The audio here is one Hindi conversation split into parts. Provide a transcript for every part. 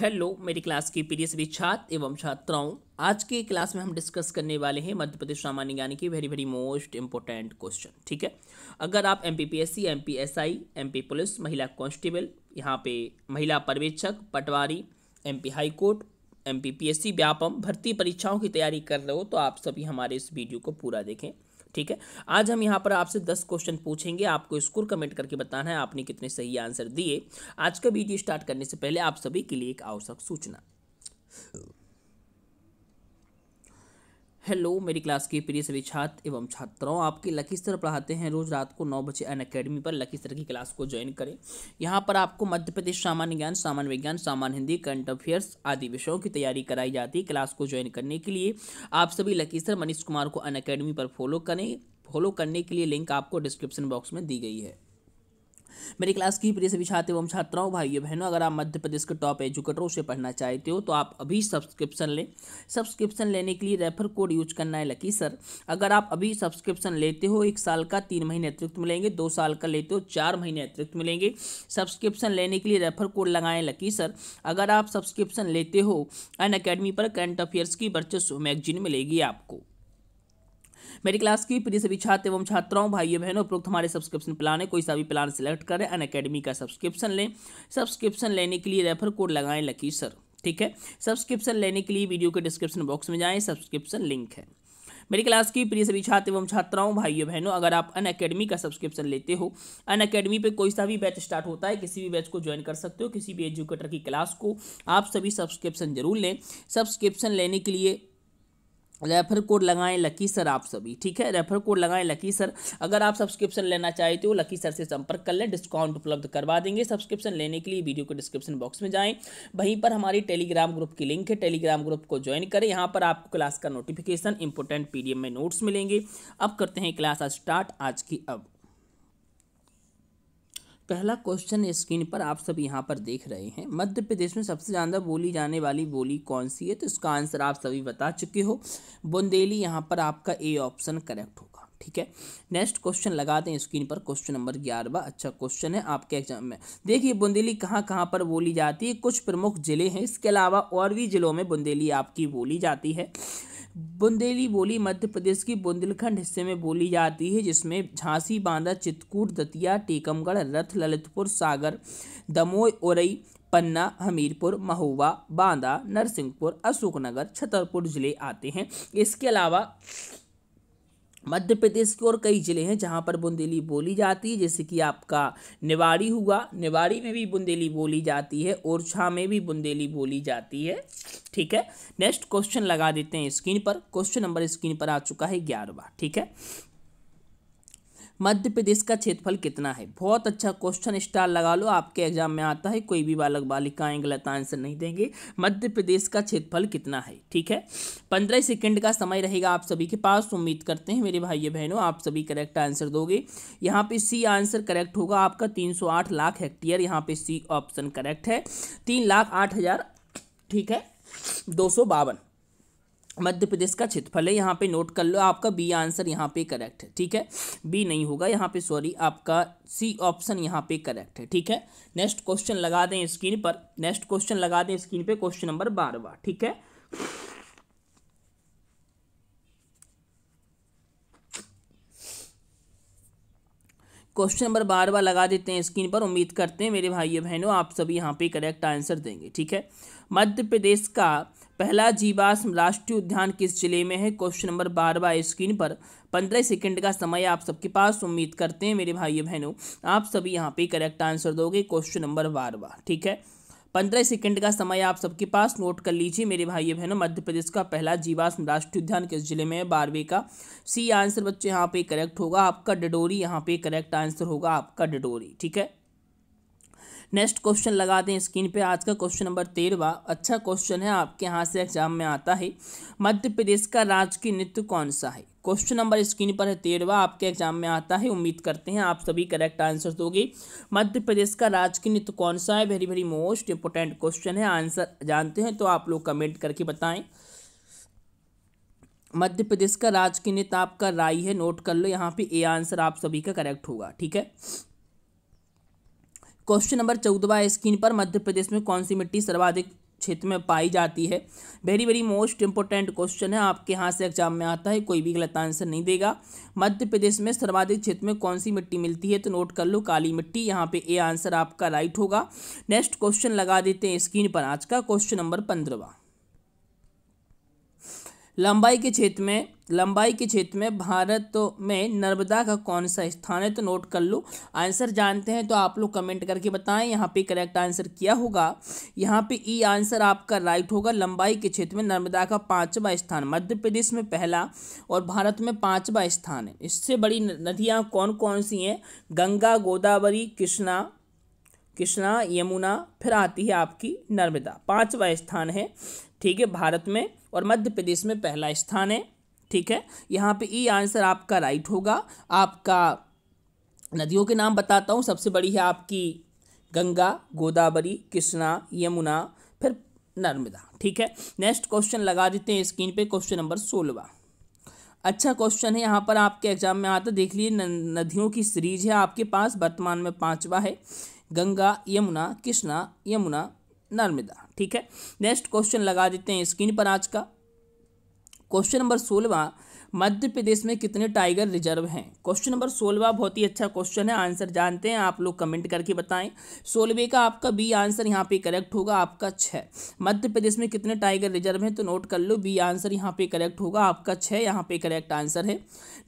हेलो मेरी क्लास की पीढ़ी सभी छात्र एवं छात्राओं आज की क्लास में हम डिस्कस करने वाले हैं मध्य प्रदेश सामान्य ज्ञान की very very most important question ठीक है अगर आप M P P S C M P S I M P police महिला कांस्टेबल यहाँ पे महिला पर्यवेक्षक पटवारी M P high court M P P S C Vyapam भर्ती परीक्षाओं की तैयारी कर रहे हो तो आप सभी हमारे इस वीडियो को पूरा देखें ठीक है आज हम यहाँ पर आपसे दस क्वेश्चन पूछेंगे आपको स्कोर कमेंट करके बताना है आपने कितने सही आंसर दिए आज का वीडियो स्टार्ट करने से पहले आप सभी के लिए एक आवश्यक सूचना हेलो मेरी क्लास के प्रिय सभी छात्र एवं छात्राओं आपके स्तर पढ़ाते हैं रोज़ रात को नौ बजे अन अकेडमी पर स्तर की क्लास को ज्वाइन करें यहाँ पर आपको मध्य प्रदेश सामान्य ज्ञान सामान्य विज्ञान सामान्य हिंदी करंट अफेयर्स आदि विषयों की तैयारी कराई जाती है क्लास को ज्वाइन करने के लिए आप सभी स्तर मनीष कुमार को अन अकेडमी पर फॉलो करें फॉलो करने के लिए लिंक आपको डिस्क्रिप्शन बॉक्स में दी गई है मेरी क्लास की प्रिय सभी छात्र एवं छात्राओं भाइयों बहनों अगर आप मध्य प्रदेश के टॉप एजुकेटरों से पढ़ना चाहते हो तो आप अभी सब्सक्रिप्शन लें सब्सक्रिप्शन लेने के लिए रेफर कोड यूज करना है लकी सर अगर आप अभी सब्सक्रिप्शन लेते हो एक साल का तीन महीने अतिरिक्त मिलेंगे दो साल का लेते हो चार महीने अतिरिक्त मिलेंगे सब्सक्रिप्शन लेने के लिए रेफर कोड लगाएं लकी सर अगर आप सब्सक्रिप्शन लेते हो अन अकेडमी पर करंट अफेयर्स की वर्चस्व मैगजीन मिलेगी आपको मेरी क्लास की प्रिय सभी छात्र एवं छात्राओं भाइयों बहनों उपरोक्त हमारे सब्सक्रिप्शन प्लान है कोई सा भी प्लान सेलेक्ट करें अन अकेडमी का सब्सक्रिप्शन लें सब्सक्रिप्शन लेने के लिए रेफर कोड लगाएं लकी सर ठीक है सब्सक्रिप्शन लेने के लिए वीडियो के डिस्क्रिप्शन बॉक्स में जाएँ सब्सक्रिप्शन लिंक है मेरी क्लास की प्रिय सभी छात्र एवं छात्राओं भाइयों बहनों अगर आप अन अकेडमी का सब्सक्रिप्शन लेते हो अन अकेडमी पर कोई सा भी बैच स्टार्ट होता है किसी भी बैच को ज्वाइन कर सकते हो किसी भी एजुकेटर की क्लास को आप सभी सब्सक्रिप्शन जरूर लें सब्सक्रिप्शन लेने के लिए रेफर कोड लगाएं लकी सर आप सभी ठीक है रेफर कोड लगाएं लकी सर अगर आप सब्सक्रिप्शन लेना चाहते हो लकी सर से संपर्क कर लें डिस्काउंट उपलब्ध करवा देंगे सब्सक्रिप्शन लेने के लिए वीडियो के डिस्क्रिप्शन बॉक्स में जाएं वहीं पर हमारी टेलीग्राम ग्रुप की लिंक है टेलीग्राम ग्रुप को ज्वाइन करें यहाँ पर आपको क्लास का नोटिफिकेशन इंपोर्टेंट पी में नोट्स मिलेंगे अब करते हैं क्लास आज स्टार्ट आज की अब पहला क्वेश्चन स्क्रीन पर आप सब यहाँ पर देख रहे हैं मध्य प्रदेश में सबसे ज़्यादा बोली जाने वाली बोली कौन सी है तो इसका आंसर आप सभी बता चुके हो बुंदेली यहाँ पर आपका ए ऑप्शन करेक्ट होगा ठीक है नेक्स्ट क्वेश्चन लगा दें स्क्रीन पर क्वेश्चन नंबर ग्यारहवा अच्छा क्वेश्चन है आपके एग्जाम में देखिए बुंदेली कहाँ कहाँ पर बोली जाती है कुछ प्रमुख जिले हैं इसके अलावा और भी जिलों में बुंदेली आपकी बोली जाती है बुंदेली बोली मध्य प्रदेश की बुंदेलखंड हिस्से में बोली जाती है जिसमें झांसी बांदा चितकूट दतिया टीकमगढ़ रथ ललितपुर सागर दमोह उरई पन्ना हमीरपुर महोबा बांदा नरसिंहपुर अशोकनगर छतरपुर जिले आते हैं इसके अलावा मध्य प्रदेश के और कई ज़िले हैं जहाँ पर बुंदेली बोली जाती है जैसे कि आपका निवाड़ी हुआ निवाड़ी में भी बुंदेली बोली जाती है ओरछा में भी बुंदेली बोली जाती है ठीक है नेक्स्ट क्वेश्चन लगा देते हैं स्क्रीन पर क्वेश्चन नंबर स्क्रीन पर आ चुका है ग्यारहवा ठीक है मध्य प्रदेश का क्षेत्रफल कितना है बहुत अच्छा क्वेश्चन स्टार लगा लो आपके एग्जाम में आता है कोई भी बालक बालिकाएं गलत आंसर नहीं देंगे मध्य प्रदेश का क्षेत्रफल कितना है ठीक है पंद्रह सेकेंड का समय रहेगा आप सभी के पास उम्मीद करते हैं मेरे भाई बहनों आप सभी करेक्ट आंसर दोगे यहाँ पे सी आंसर करेक्ट होगा आपका तीन सौ आठ लाख हेक्टेयर यहाँ पे सी ऑप्शन करेक्ट है तीन लाख आठ हजार ठीक है दो सौ बावन मध्य प्रदेश का क्षेत्रफल है यहाँ पे नोट कर लो आपका बी आंसर यहाँ पे करेक्ट है ठीक है बी नहीं होगा यहाँ पे सॉरी आपका सी ऑप्शन यहाँ पे करेक्ट है ठीक है नेक्स्ट क्वेश्चन लगा दें स्क्रीन पर नेक्स्ट क्वेश्चन लगा दें स्क्रीन पे क्वेश्चन नंबर बारहवा ठीक है क्वेश्चन नंबर बारहवा लगा देते हैं स्क्रीन पर उम्मीद करते हैं मेरे भाइयों बहनों आप सभी यहाँ पे करेक्ट आंसर देंगे ठीक है मध्य प्रदेश का पहला जीवाश्म राष्ट्रीय उद्यान किस जिले में है क्वेश्चन नंबर बारवा स्क्रीन पर पंद्रह सेकंड का समय आप सबके पास उम्मीद करते हैं मेरे भाइयों बहनों आप सभी यहाँ पे करेक्ट आंसर दोगे क्वेश्चन नंबर बारहवा ठीक है पंद्रह सेकंड का समय आप सबके पास नोट कर लीजिए मेरे भाई बहनों मध्य प्रदेश का पहला जीवाश्म राष्ट्रीय उद्यान किस जिले में है बारहवें का सी आंसर बच्चे यहाँ पे करेक्ट होगा आपका डडोरी यहाँ पे करेक्ट आंसर होगा आपका डडोरी ठीक है नेक्स्ट क्वेश्चन लगा दें स्क्रीन पे आज का क्वेश्चन नंबर तेरहवा अच्छा क्वेश्चन है आपके यहाँ से एग्जाम में आता है मध्य प्रदेश का राजकीय नृत्य कौन सा है क्वेश्चन नंबर स्क्रीन पर है तेरहवा आपके एग्जाम में आता है उम्मीद करते हैं आप सभी करेक्ट आंसर दोगे मध्य प्रदेश का राजकीय नृत्य कौन सा है very very most important question है आंसर जानते हैं तो आप लोग कमेंट करके बताएं मध्य प्रदेश का राजकीय नृत्य आपका राय है नोट कर लो यहाँ पे ए आंसर आप सभी का करेक्ट होगा ठीक है क्वेश्चन नंबर चौदवा स्क्रीन पर मध्य प्रदेश में कौन सी मिट्टी सर्वाधिक क्षेत्र में पाई जाती है very very most important question है आपके यहाँ से एग्जाम में आता है कोई भी गलत आंसर नहीं देगा मध्य प्रदेश में सर्वाधिक क्षेत्र में कौन सी मिट्टी मिलती है तो नोट कर लो काली मिट्टी यहाँ पे ए आंसर आपका राइट होगा नेक्स्ट क्वेश्चन लगा देते हैं स्क्रीन पर आज का क्वेश्चन नंबर पंद्रवा लंबाई के क्षेत्र में लंबाई के क्षेत्र में भारत तो में नर्मदा का कौन सा स्थान है तो नोट कर लो आंसर जानते हैं तो आप लोग कमेंट करके बताएं यहाँ पे करेक्ट आंसर क्या होगा यहाँ पे ई आंसर आपका राइट होगा लंबाई के क्षेत्र में नर्मदा का पाँचवा स्थान मध्य प्रदेश में पहला और भारत में पाँचवा स्थान है इससे बड़ी नदियाँ कौन कौन सी हैं गंगा गोदावरी कृष्णा कृष्णा यमुना फिर आती है आपकी नर्मदा पाँचवा स्थान है ठीक है भारत में और मध्य प्रदेश में पहला स्थान है ठीक है यहाँ पे ई e आंसर आपका राइट होगा आपका नदियों के नाम बताता हूँ सबसे बड़ी है आपकी गंगा गोदावरी कृष्णा यमुना फिर नर्मदा ठीक है नेक्स्ट क्वेश्चन लगा देते हैं स्क्रीन पे क्वेश्चन नंबर सोलवा अच्छा क्वेश्चन है यहाँ पर आपके एग्जाम में आता देख लीजिए नदियों की सीरीज है आपके पास वर्तमान में पाँचवा है गंगा यमुना कृष्णा यमुना नर्मदा ठीक है नेक्स्ट क्वेश्चन लगा देते हैं स्क्रीन पर आज का क्वेश्चन नंबर सोलवा मध्य प्रदेश में कितने टाइगर रिजर्व हैं क्वेश्चन नंबर सोलवा बहुत ही अच्छा क्वेश्चन है आंसर जानते हैं आप लोग कमेंट करके बताएं सोलवे का आपका बी आंसर यहाँ पे करेक्ट होगा आपका छः मध्य प्रदेश में कितने टाइगर रिजर्व हैं तो नोट कर लो बी आंसर यहाँ पे करेक्ट होगा आपका छः यहाँ पे करेक्ट आंसर है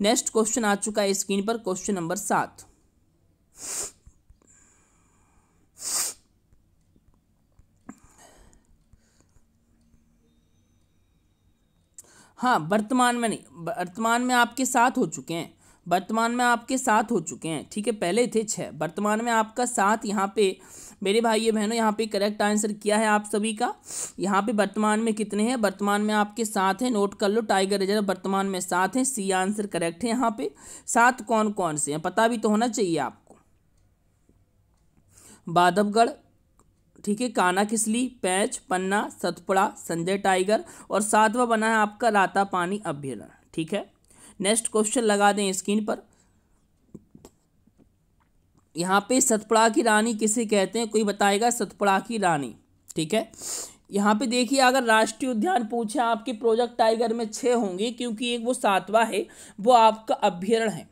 नेक्स्ट क्वेश्चन आ चुका है स्क्रीन पर क्वेश्चन नंबर सात हाँ वर्तमान में नहीं वर्तमान में आपके साथ हो चुके हैं वर्तमान में आपके साथ हो चुके हैं ठीक है पहले थे छः वर्तमान में आपका साथ यहाँ पे मेरे भाई बहनों यहाँ पे करेक्ट आंसर किया है आप सभी का यहाँ पे वर्तमान में कितने हैं वर्तमान में आपके साथ हैं नोट कर लो टाइगर रिजर्व वर्तमान में साथ हैं सी आंसर करेक्ट है यहाँ पे साथ कौन कौन से हैं पता भी तो होना चाहिए आपको बाधवगढ़ ठीक है काना किसली पैच पन्ना सतपुड़ा संजय टाइगर और सातवा बना है आपका राता पानी अभ्यरण ठीक है नेक्स्ट क्वेश्चन लगा दें स्क्रीन पर यहाँ पे सतपुड़ा की रानी किसे कहते हैं कोई बताएगा सतपुड़ा की रानी ठीक है यहाँ पे देखिए अगर राष्ट्रीय उद्यान पूछे आपके प्रोजेक्ट टाइगर में छः होंगे क्योंकि एक वो सातवा है वो आपका अभ्यरण है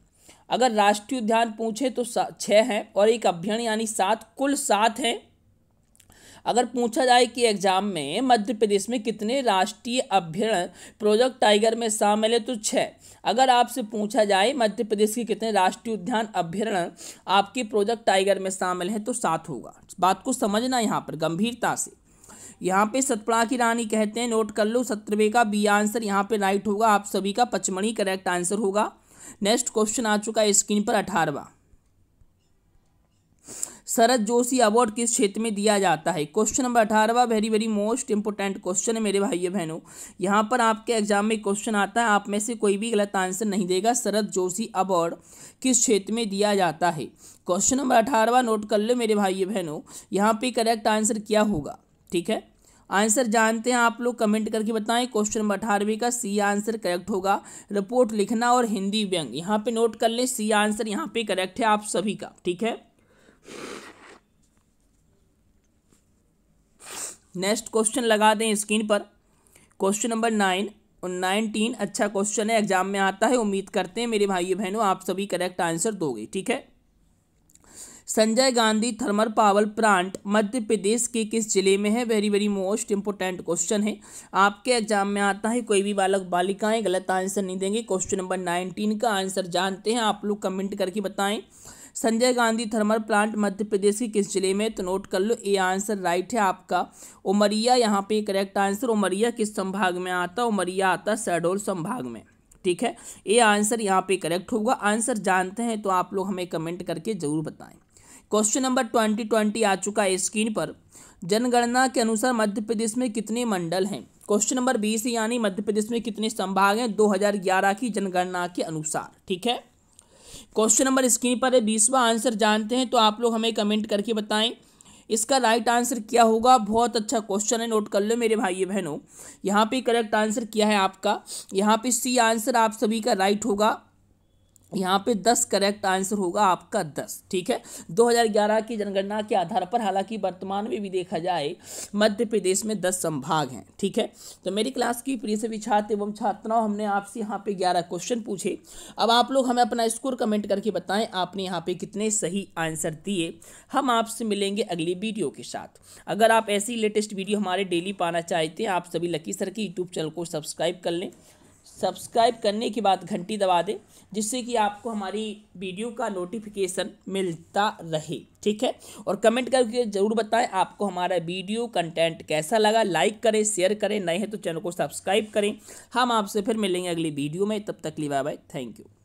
अगर राष्ट्रीय उद्यान पूछे तो छः हैं और एक अभ्यरण यानी सात कुल सात हैं अगर पूछा जाए कि एग्जाम में मध्य प्रदेश में कितने राष्ट्रीय अभ्यर्ण प्रोजेक्ट टाइगर में शामिल है तो छः अगर आपसे पूछा जाए मध्य प्रदेश के कितने राष्ट्रीय उद्यान अभ्यर्ण आपके प्रोजेक्ट टाइगर में शामिल है तो सात होगा बात को समझना यहाँ पर गंभीरता से यहाँ पे सतपड़ा की रानी कहते हैं नोट कर लो सत्रवे का बी आंसर यहाँ पे राइट होगा आप सभी का पचमणी करेक्ट आंसर होगा नेक्स्ट क्वेश्चन आ चुका है स्क्रीन पर अठारवा शरद जोशी अवार्ड किस क्षेत्र में दिया जाता है क्वेश्चन नंबर अठारहवा very very most important question है मेरे भाई बहनों यहाँ पर आपके एग्जाम में क्वेश्चन आता है आप में से कोई भी गलत आंसर नहीं देगा शरद जोशी अवार्ड किस क्षेत्र में दिया जाता है क्वेश्चन नंबर अठारहवा नोट कर लो मेरे भाई बहनों यहाँ पे करेक्ट आंसर क्या होगा ठीक है आंसर जानते हैं आप लोग कमेंट करके बताएं क्वेश्चन नंबर अठारहवीं का सी आंसर करेक्ट होगा रिपोर्ट लिखना और हिंदी व्यंग यहाँ पे नोट कर लें सी आंसर यहाँ पे करेक्ट है आप सभी का ठीक है नेक्स्ट क्वेश्चन लगा दें स्क्रीन पर क्वेश्चन नंबर नाइन और नाइनटीन अच्छा क्वेश्चन है एग्जाम में आता है उम्मीद करते हैं मेरे भाई बहनों आप सभी करेक्ट आंसर दोगे ठीक है Sanjay Gandhi thermal power plant Madhya Pradesh के किस जिले में है very very most important question है आपके एग्जाम में आता है कोई भी बालक बालिकाएं गलत आंसर नहीं देंगे क्वेश्चन नंबर नाइनटीन का आंसर जानते हैं आप लोग कमेंट करके बताएं संजय गांधी थर्मल प्लांट मध्य प्रदेश के किस जिले में तो नोट कर लो ए आंसर राइट है आपका उमरिया यहाँ पे करेक्ट आंसर उमरिया किस संभाग में आता उमरिया आता शहडोल संभाग में ठीक है ये आंसर यहाँ पे करेक्ट होगा आंसर जानते हैं तो आप लोग हमें कमेंट करके ज़रूर बताएं क्वेश्चन नंबर ट्वेंटी ट्वेंटी आ चुका है स्क्रीन पर जनगणना के अनुसार मध्य प्रदेश में कितने मंडल हैं क्वेश्चन नंबर बीस यानी मध्य प्रदेश में कितने संभाग हैं 2011 की जनगणना के अनुसार ठीक है क्वेश्चन नंबर स्क्रीन पर है बीसवा आंसर जानते हैं तो आप लोग हमें कमेंट करके बताएं इसका राइट आंसर क्या होगा बहुत अच्छा क्वेश्चन है नोट कर लो मेरे भाई बहनों यहाँ पे करेक्ट आंसर क्या है आपका यहाँ पे सी आंसर आप सभी का राइट होगा यहाँ पे दस करेक्ट आंसर होगा आपका दस ठीक है 2011 की जनगणना के आधार पर हालांकि वर्तमान में भी देखा जाए मध्य प्रदेश में दस संभाग हैं ठीक है तो मेरी क्लास की प्रिय सभी छात्र एवं छात्राओं हमने आपसे यहाँ पे ग्यारह क्वेश्चन पूछे अब आप लोग हमें अपना स्कोर कमेंट करके बताएं आपने यहाँ पे कितने सही आंसर दिए हम आपसे मिलेंगे अगली वीडियो के साथ अगर आप ऐसी लेटेस्ट वीडियो हमारे डेली पाना चाहते हैं आप सभी लकी सर के यूट्यूब चैनल को सब्सक्राइब कर लें सब्सक्राइब करने के बाद घंटी दबा दें जिससे कि आपको हमारी वीडियो का नोटिफिकेशन मिलता रहे ठीक है और कमेंट करके ज़रूर बताएं आपको हमारा वीडियो कंटेंट कैसा लगा लाइक करें शेयर करें नए हैं तो चैनल को सब्सक्राइब करें हम आपसे फिर मिलेंगे अगली वीडियो में तब तक ली बाय बाय थैंक यू